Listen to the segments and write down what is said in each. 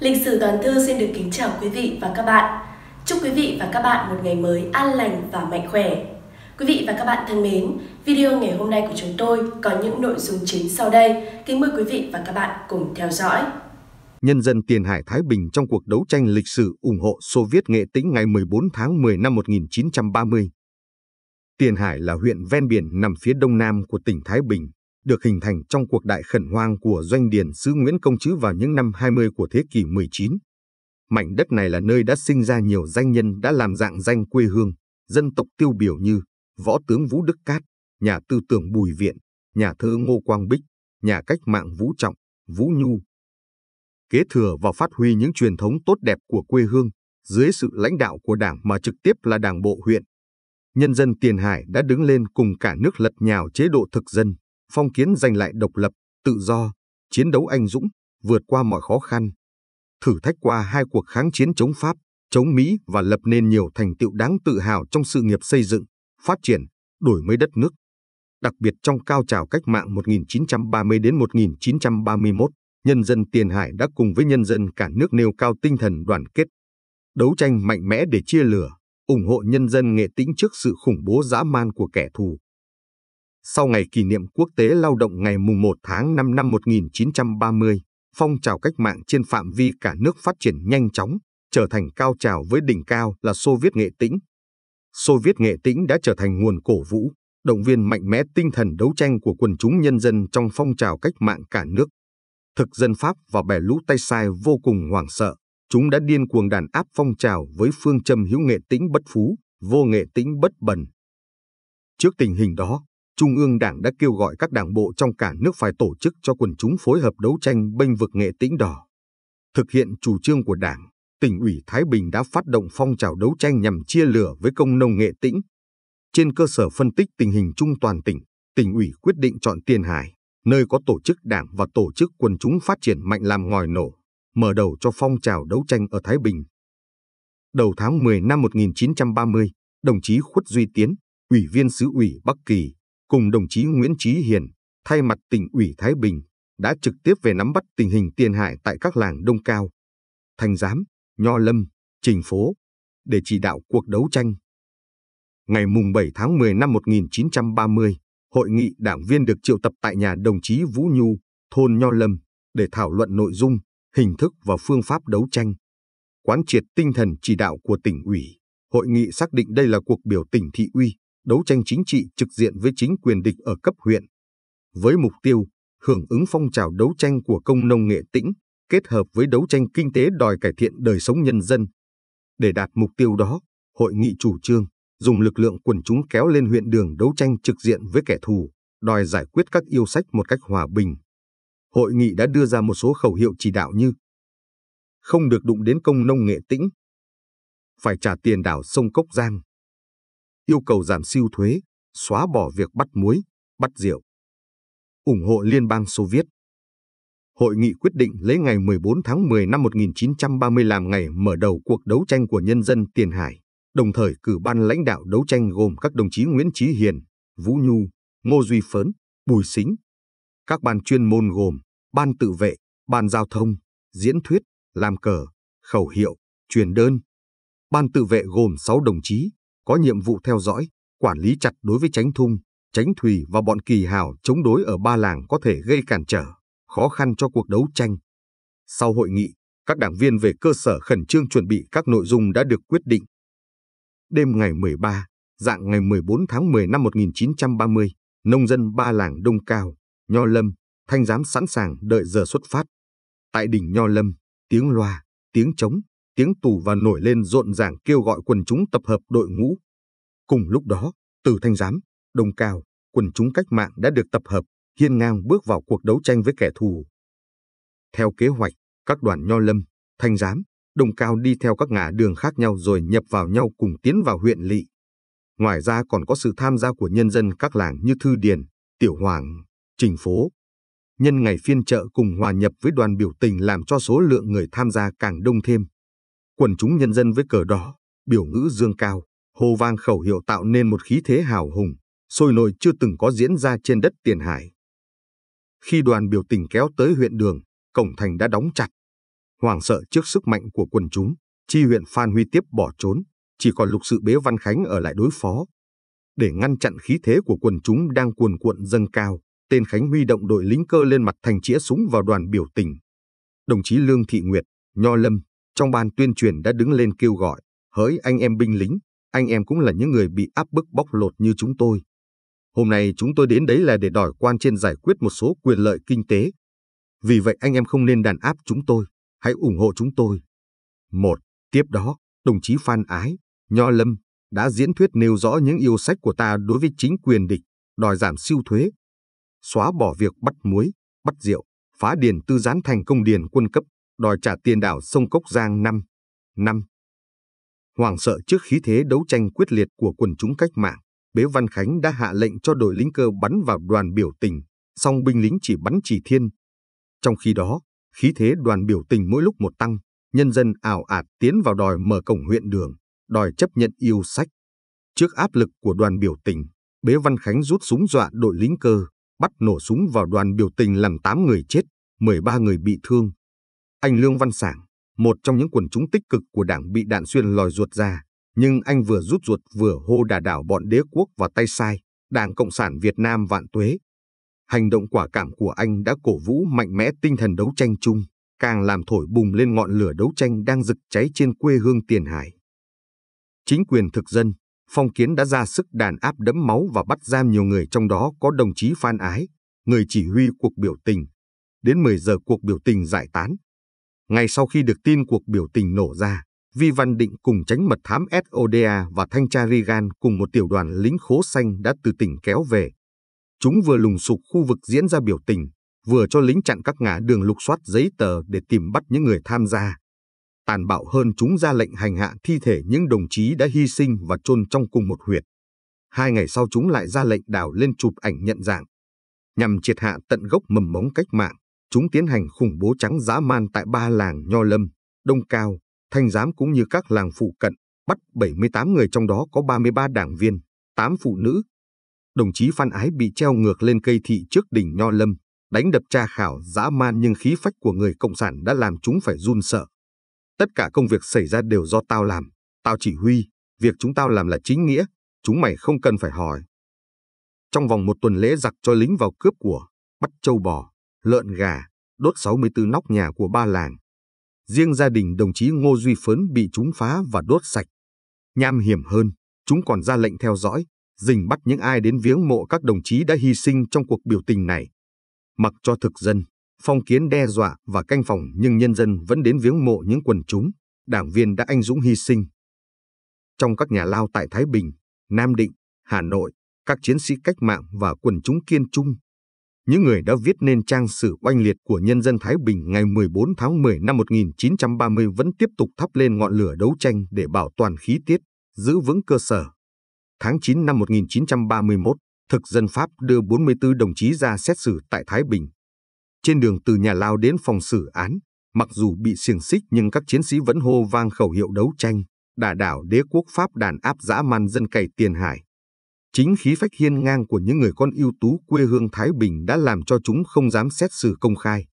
Lịch sử toàn thư xin được kính chào quý vị và các bạn. Chúc quý vị và các bạn một ngày mới an lành và mạnh khỏe. Quý vị và các bạn thân mến, video ngày hôm nay của chúng tôi có những nội dung chính sau đây. Kính mời quý vị và các bạn cùng theo dõi. Nhân dân Tiền Hải Thái Bình trong cuộc đấu tranh lịch sử ủng hộ Xô Viết Nghệ Tĩnh ngày 14 tháng 10 năm 1930. Tiền Hải là huyện ven biển nằm phía đông nam của tỉnh Thái Bình, được hình thành trong cuộc đại khẩn hoang của doanh điền sứ Nguyễn Công Trứ vào những năm 20 của thế kỷ 19. Mảnh đất này là nơi đã sinh ra nhiều danh nhân đã làm dạng danh quê hương, dân tộc tiêu biểu như võ tướng Vũ Đức Cát, nhà tư tưởng Bùi Viện, nhà thơ Ngô Quang Bích, nhà cách mạng Vũ Trọng, Vũ Nhu. Kế thừa và phát huy những truyền thống tốt đẹp của quê hương, dưới sự lãnh đạo của đảng mà trực tiếp là đảng bộ huyện, nhân dân Tiền Hải đã đứng lên cùng cả nước lật nhào chế độ thực dân, phong kiến giành lại độc lập, tự do, chiến đấu anh dũng, vượt qua mọi khó khăn. Thử thách qua hai cuộc kháng chiến chống Pháp, chống Mỹ và lập nên nhiều thành tựu đáng tự hào trong sự nghiệp xây dựng, phát triển, đổi mới đất nước. Đặc biệt trong cao trào cách mạng 1930 đến 1931, nhân dân Tiền Hải đã cùng với nhân dân cả nước nêu cao tinh thần đoàn kết, đấu tranh mạnh mẽ để chia lửa, ủng hộ nhân dân nghệ tĩnh trước sự khủng bố dã man của kẻ thù. Sau ngày kỷ niệm quốc tế lao động ngày mùng 1 tháng 5 năm 1930, phong trào cách mạng trên phạm vi cả nước phát triển nhanh chóng, trở thành cao trào với đỉnh cao là Xô Viết Nghệ Tĩnh. Xô Viết Nghệ Tĩnh đã trở thành nguồn cổ vũ, động viên mạnh mẽ tinh thần đấu tranh của quần chúng nhân dân trong phong trào cách mạng cả nước. Thực dân Pháp và bè lũ tay sai vô cùng hoảng sợ, chúng đã điên cuồng đàn áp phong trào với phương châm hữu nghệ tĩnh bất phú, vô nghệ tĩnh bất bần. Trước tình hình đó, Trung ương Đảng đã kêu gọi các đảng bộ trong cả nước phải tổ chức cho quần chúng phối hợp đấu tranh bênh vực nghệ tĩnh đỏ. Thực hiện chủ trương của Đảng, tỉnh ủy Thái Bình đã phát động phong trào đấu tranh nhằm chia lửa với công nông nghệ tĩnh. Trên cơ sở phân tích tình hình chung toàn tỉnh, tỉnh ủy quyết định chọn Tiền Hải, nơi có tổ chức đảng và tổ chức quần chúng phát triển mạnh làm ngòi nổ, mở đầu cho phong trào đấu tranh ở Thái Bình. Đầu tháng 10 năm 1930, đồng chí Khuất Duy Tiến, ủy viên xứ ủy Bắc Kỳ, cùng đồng chí Nguyễn Chí Hiền, thay mặt tỉnh ủy Thái Bình, đã trực tiếp về nắm bắt tình hình tiền hại tại các làng Đông Cao, Thành Giám, Nho Lâm, Trình Phố, để chỉ đạo cuộc đấu tranh. Ngày 7 tháng 10 năm 1930, hội nghị đảng viên được triệu tập tại nhà đồng chí Vũ Nhu, thôn Nho Lâm, để thảo luận nội dung, hình thức và phương pháp đấu tranh. Quán triệt tinh thần chỉ đạo của tỉnh ủy, hội nghị xác định đây là cuộc biểu tình thị uy, đấu tranh chính trị trực diện với chính quyền địch ở cấp huyện. Với mục tiêu hưởng ứng phong trào đấu tranh của công nông nghệ tĩnh, kết hợp với đấu tranh kinh tế đòi cải thiện đời sống nhân dân. Để đạt mục tiêu đó, hội nghị chủ trương dùng lực lượng quần chúng kéo lên huyện đường đấu tranh trực diện với kẻ thù, đòi giải quyết các yêu sách một cách hòa bình. Hội nghị đã đưa ra một số khẩu hiệu chỉ đạo như không được đụng đến công nông nghệ tĩnh, phải trả tiền đảo sông Cốc Giang, yêu cầu giảm siêu thuế, xóa bỏ việc bắt muối, bắt rượu. ủng hộ Liên bang Xô Viết. Hội nghị quyết định lấy ngày 14 tháng 10 năm 1930 làm ngày mở đầu cuộc đấu tranh của nhân dân Tiền Hải, đồng thời cử ban lãnh đạo đấu tranh gồm các đồng chí Nguyễn Chí Hiền, Vũ Nhu, Ngô Duy Phấn, Bùi Sính. Các ban chuyên môn gồm Ban tự vệ, Ban giao thông, diễn thuyết, làm cờ, khẩu hiệu, truyền đơn. Ban tự vệ gồm 6 đồng chí, có nhiệm vụ theo dõi, quản lý chặt đối với tránh thung, tránh thủy và bọn kỳ hào chống đối ở ba làng có thể gây cản trở, khó khăn cho cuộc đấu tranh. Sau hội nghị, các đảng viên về cơ sở khẩn trương chuẩn bị các nội dung đã được quyết định. Đêm ngày 13, dạng ngày 14 tháng 10 năm 1930, nông dân ba làng Đông Cao, Nho Lâm, Thanh Giám sẵn sàng đợi giờ xuất phát. Tại đỉnh Nho Lâm, tiếng loa, tiếng trống, tiếng tù và nổi lên rộn ràng kêu gọi quần chúng tập hợp đội ngũ. Cùng lúc đó, từ Thanh Giám, đồng Cao, quần chúng cách mạng đã được tập hợp, hiên ngang bước vào cuộc đấu tranh với kẻ thù. Theo kế hoạch, các đoàn Nho Lâm, Thanh Giám, đồng Cao đi theo các ngã đường khác nhau rồi nhập vào nhau cùng tiến vào huyện lỵ. Ngoài ra còn có sự tham gia của nhân dân các làng như Thư Điền, Tiểu Hoàng, Trình Phố. Nhân ngày phiên chợ cùng hòa nhập với đoàn biểu tình làm cho số lượng người tham gia càng đông thêm. Quần chúng nhân dân với cờ đỏ, biểu ngữ dương cao, hô vang khẩu hiệu tạo nên một khí thế hào hùng, sôi nổi chưa từng có diễn ra trên đất tiền hải. Khi đoàn biểu tình kéo tới huyện đường, cổng thành đã đóng chặt. Hoàng sợ trước sức mạnh của quần chúng, chi huyện Phan Huy tiếp bỏ trốn, chỉ còn lục sự bế Văn Khánh ở lại đối phó. Để ngăn chặn khí thế của quần chúng đang cuồn cuộn dâng cao, tên Khánh huy động đội lính cơ lên mặt thành chĩa súng vào đoàn biểu tình. Đồng chí Lương Thị Nguyệt, Nho Lâm, trong ban tuyên truyền đã đứng lên kêu gọi, hỡi anh em binh lính, anh em cũng là những người bị áp bức bóc lột như chúng tôi. Hôm nay chúng tôi đến đấy là để đòi quan trên giải quyết một số quyền lợi kinh tế. Vì vậy anh em không nên đàn áp chúng tôi, hãy ủng hộ chúng tôi. Một, tiếp đó, đồng chí Phan Ái, Nho Lâm đã diễn thuyết nêu rõ những yêu sách của ta đối với chính quyền địch, đòi giảm siêu thuế, xóa bỏ việc bắt muối, bắt rượu, phá điền tư gián thành công điền quân cấp, đòi trả tiền đảo sông Cốc Giang năm năm. Hoàng sợ trước khí thế đấu tranh quyết liệt của quần chúng cách mạng, Bế Văn Khánh đã hạ lệnh cho đội lính cơ bắn vào đoàn biểu tình, song binh lính chỉ bắn chỉ thiên. Trong khi đó, khí thế đoàn biểu tình mỗi lúc một tăng, nhân dân ảo ạt tiến vào đòi mở cổng huyện đường, đòi chấp nhận yêu sách. Trước áp lực của đoàn biểu tình, Bế Văn Khánh rút súng dọa đội lính cơ, bắt nổ súng vào đoàn biểu tình làm 8 người chết, 13 người bị thương. Anh Lương Văn Sảng, một trong những quần chúng tích cực của đảng bị đạn xuyên lòi ruột ra, nhưng anh vừa rút ruột vừa hô đà đảo bọn đế quốc vào tay sai, Đảng Cộng sản Việt Nam vạn tuế. Hành động quả cảm của anh đã cổ vũ mạnh mẽ tinh thần đấu tranh chung, càng làm thổi bùng lên ngọn lửa đấu tranh đang rực cháy trên quê hương Tiền Hải. Chính quyền thực dân, phong kiến đã ra sức đàn áp đẫm máu và bắt giam nhiều người trong đó có đồng chí Phan Ái, người chỉ huy cuộc biểu tình. Đến 10 giờ cuộc biểu tình giải tán, ngay sau khi được tin cuộc biểu tình nổ ra, Vi Văn Định cùng tránh mật thám SODA và thanh tra Regan cùng một tiểu đoàn lính khố xanh đã từ tỉnh kéo về. Chúng vừa lùng sục khu vực diễn ra biểu tình, vừa cho lính chặn các ngã đường lục soát giấy tờ để tìm bắt những người tham gia. Tàn bạo hơn chúng ra lệnh hành hạ thi thể những đồng chí đã hy sinh và chôn trong cùng một huyệt. Hai ngày sau chúng lại ra lệnh đào lên chụp ảnh nhận dạng, nhằm triệt hạ tận gốc mầm mống cách mạng. Chúng tiến hành khủng bố trắng dã man tại ba làng Nho Lâm, Đông Cao, Thanh Giám cũng như các làng phụ cận, bắt 78 người trong đó có 33 đảng viên, 8 phụ nữ. Đồng chí Phan Ái bị treo ngược lên cây thị trước đỉnh Nho Lâm, đánh đập tra khảo dã man nhưng khí phách của người Cộng sản đã làm chúng phải run sợ. Tất cả công việc xảy ra đều do tao làm, tao chỉ huy, việc chúng tao làm là chính nghĩa, chúng mày không cần phải hỏi. Trong vòng một tuần lễ giặc cho lính vào cướp của, bắt châu bò, lợn gà, đốt 64 nóc nhà của ba làng. Riêng gia đình đồng chí Ngô Duy Phấn bị chúng phá và đốt sạch. Nham hiểm hơn, chúng còn ra lệnh theo dõi, dình bắt những ai đến viếng mộ các đồng chí đã hy sinh trong cuộc biểu tình này. Mặc cho thực dân, phong kiến đe dọa và canh phòng nhưng nhân dân vẫn đến viếng mộ những quần chúng, đảng viên đã anh dũng hy sinh. Trong các nhà lao tại Thái Bình, Nam Định, Hà Nội, các chiến sĩ cách mạng và quần chúng kiên trung những người đã viết nên trang sử oanh liệt của nhân dân Thái Bình ngày 14 tháng 10 năm 1930 vẫn tiếp tục thắp lên ngọn lửa đấu tranh để bảo toàn khí tiết, giữ vững cơ sở. Tháng 9 năm 1931, thực dân Pháp đưa 44 đồng chí ra xét xử tại Thái Bình. Trên đường từ nhà lao đến phòng xử án, mặc dù bị xiềng xích nhưng các chiến sĩ vẫn hô vang khẩu hiệu đấu tranh, đả đảo đế quốc Pháp đàn áp dã man dân cày tiền hải. Chính khí phách hiên ngang của những người con ưu tú quê hương Thái Bình đã làm cho chúng không dám xét xử công khai.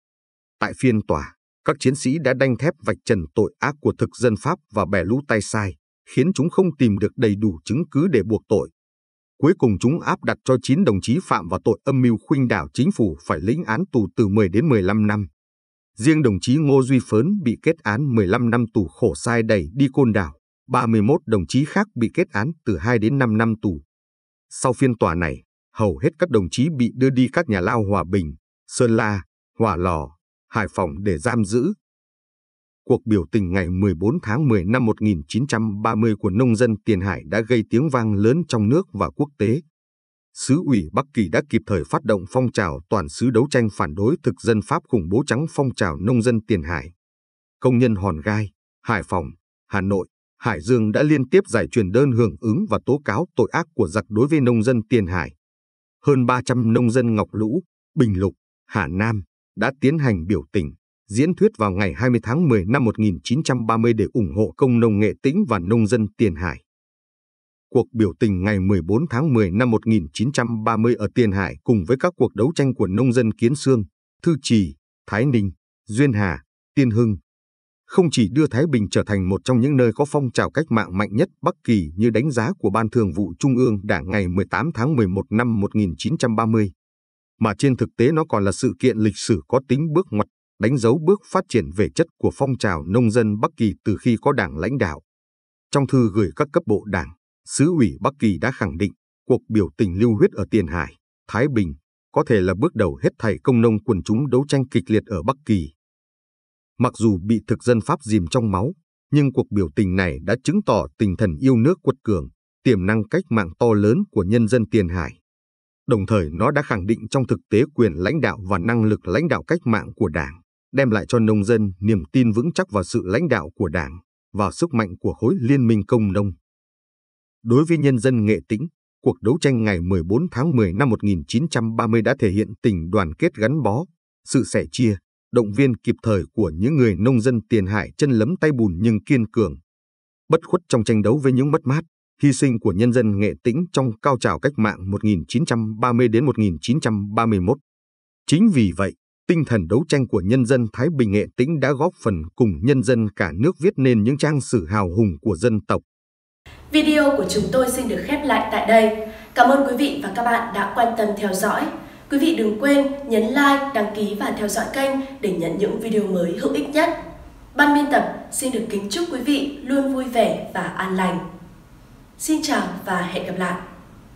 Tại phiên tòa, các chiến sĩ đã đanh thép vạch trần tội ác của thực dân Pháp và bè lũ tay sai, khiến chúng không tìm được đầy đủ chứng cứ để buộc tội. Cuối cùng chúng áp đặt cho 9 đồng chí phạm vào tội âm mưu khuynh đảo chính phủ phải lĩnh án tù từ 10 đến 15 năm. Riêng đồng chí Ngô Duy Phớn bị kết án 15 năm tù khổ sai đầy đi côn đảo, 31 đồng chí khác bị kết án từ 2 đến 5 năm tù. Sau phiên tòa này, hầu hết các đồng chí bị đưa đi các nhà lao Hòa Bình, Sơn La, hòa Lò, Hải Phòng để giam giữ. Cuộc biểu tình ngày 14 tháng 10 năm 1930 của nông dân Tiền Hải đã gây tiếng vang lớn trong nước và quốc tế. Sứ ủy Bắc Kỳ đã kịp thời phát động phong trào toàn sứ đấu tranh phản đối thực dân Pháp khủng bố trắng phong trào nông dân Tiền Hải. Công nhân Hòn Gai, Hải Phòng, Hà Nội, Hải Dương đã liên tiếp giải truyền đơn hưởng ứng và tố cáo tội ác của giặc đối với nông dân Tiền Hải. Hơn 300 nông dân Ngọc Lũ, Bình Lục, Hà Nam đã tiến hành biểu tình, diễn thuyết vào ngày 20 tháng 10 năm 1930 để ủng hộ công nông nghệ tĩnh và nông dân Tiền Hải. Cuộc biểu tình ngày 14 tháng 10 năm 1930 ở Tiền Hải cùng với các cuộc đấu tranh của nông dân Kiến Sương, Thư Trì, Thái Ninh, Duyên Hà, Tiên Hưng, không chỉ đưa Thái Bình trở thành một trong những nơi có phong trào cách mạng mạnh nhất Bắc Kỳ như đánh giá của Ban Thường vụ Trung ương Đảng ngày 18 tháng 11 năm 1930, mà trên thực tế nó còn là sự kiện lịch sử có tính bước ngoặt, đánh dấu bước phát triển về chất của phong trào nông dân Bắc Kỳ từ khi có Đảng lãnh đạo. Trong thư gửi các cấp bộ Đảng, Sứ ủy Bắc Kỳ đã khẳng định cuộc biểu tình lưu huyết ở Tiền Hải, Thái Bình có thể là bước đầu hết thảy công nông quần chúng đấu tranh kịch liệt ở Bắc Kỳ Mặc dù bị thực dân Pháp dìm trong máu, nhưng cuộc biểu tình này đã chứng tỏ tinh thần yêu nước quật cường, tiềm năng cách mạng to lớn của nhân dân Tiền Hải. Đồng thời nó đã khẳng định trong thực tế quyền lãnh đạo và năng lực lãnh đạo cách mạng của Đảng, đem lại cho nông dân niềm tin vững chắc vào sự lãnh đạo của Đảng, và sức mạnh của khối liên minh công nông. Đối với nhân dân Nghệ Tĩnh, cuộc đấu tranh ngày 14 tháng 10 năm 1930 đã thể hiện tình đoàn kết gắn bó, sự sẻ chia, động viên kịp thời của những người nông dân tiền hải chân lấm tay bùn nhưng kiên cường. Bất khuất trong tranh đấu với những mất mát, hy sinh của nhân dân nghệ tĩnh trong cao trào cách mạng 1930 đến 1931. Chính vì vậy, tinh thần đấu tranh của nhân dân Thái Bình nghệ tĩnh đã góp phần cùng nhân dân cả nước viết nên những trang sử hào hùng của dân tộc. Video của chúng tôi xin được khép lại tại đây. Cảm ơn quý vị và các bạn đã quan tâm theo dõi. Quý vị đừng quên nhấn like, đăng ký và theo dõi kênh để nhận những video mới hữu ích nhất. Ban biên tập xin được kính chúc quý vị luôn vui vẻ và an lành. Xin chào và hẹn gặp lại!